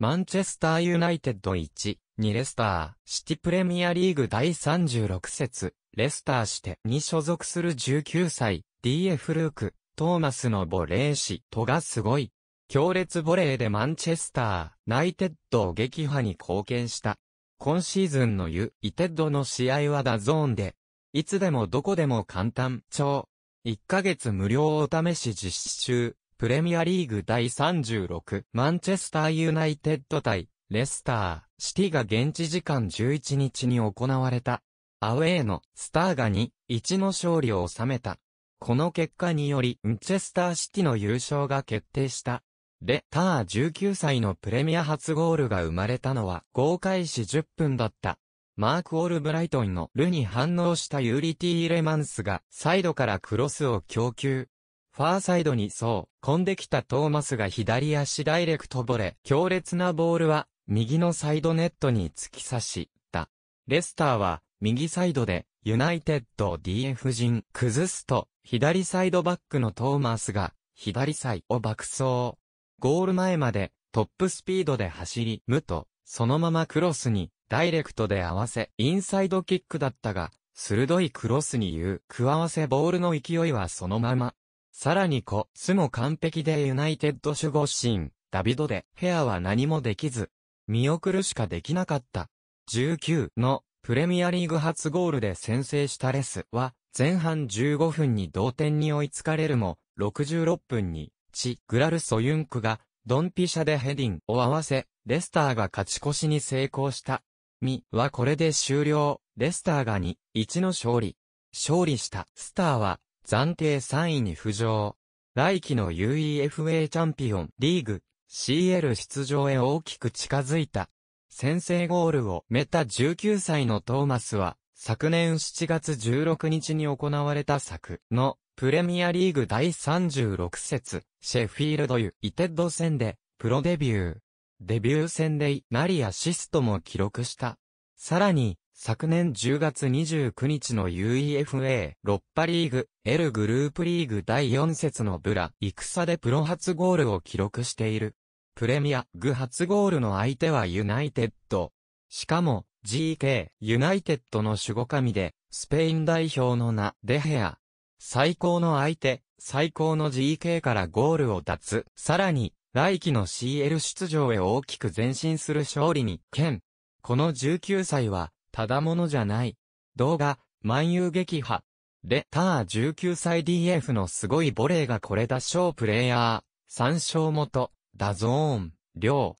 マンチェスターユナイテッド1、2レスター、シティプレミアリーグ第36節、レスターしてに所属する19歳、DF ルーク、トーマスのボレーシトがすごい。強烈ボレーでマンチェスター、ナイテッドを撃破に貢献した。今シーズンのユ・イテッドの試合はダゾーンで、いつでもどこでも簡単、超、1ヶ月無料お試し実施中、プレミアリーグ第36、マンチェスターユナイテッド対、レスター、シティが現地時間11日に行われた。アウェーのスターが2、1の勝利を収めた。この結果により、ンチェスターシティの優勝が決定した。レター19歳のプレミア初ゴールが生まれたのは豪快し10分だった。マーク・オールブライトンのルに反応したユーリティ・レマンスがサイドからクロスを供給。ファーサイドにそう、混んできたトーマスが左足ダイレクトボレ、強烈なボールは、右のサイドネットに突き刺した。レスターは、右サイドで、ユナイテッド DF 陣崩すと、左サイドバックのトーマスが、左サイを爆走。ゴール前まで、トップスピードで走り、無と、そのままクロスに、ダイレクトで合わせ、インサイドキックだったが、鋭いクロスに言う、加わせボールの勢いはそのまま、さらにコスも完璧でユナイテッド守護神、ダビドで、ヘアは何もできず、見送るしかできなかった。19のプレミアリーグ初ゴールで先制したレスは、前半15分に同点に追いつかれるも、66分に、チ・グラルソユンクが、ドンピシャでヘディンを合わせ、レスターが勝ち越しに成功した。ミはこれで終了。レスターが2、1の勝利。勝利したスターは暫定3位に浮上。来季の UEFA チャンピオンリーグ CL 出場へ大きく近づいた。先制ゴールをめた19歳のトーマスは、昨年7月16日に行われた作のプレミアリーグ第36節、シェフィールドユ・イテッド戦で、プロデビュー。デビュー戦でなりアシストも記録した。さらに、昨年10月29日の UEFA ロッパリーグ L グループリーグ第4節のブラ戦でプロ初ゴールを記録している。プレミアグ初ゴールの相手はユナイテッド。しかも GK ユナイテッドの守護神でスペイン代表の名デヘア。最高の相手、最高の GK からゴールを脱つ。さらに来季の CL 出場へ大きく前進する勝利に、剣。この19歳は、ただものじゃない。動画、万有撃破。レター19歳 DF のすごいボレーがこれだ賞プレイヤー。参照元、ダゾーン、量。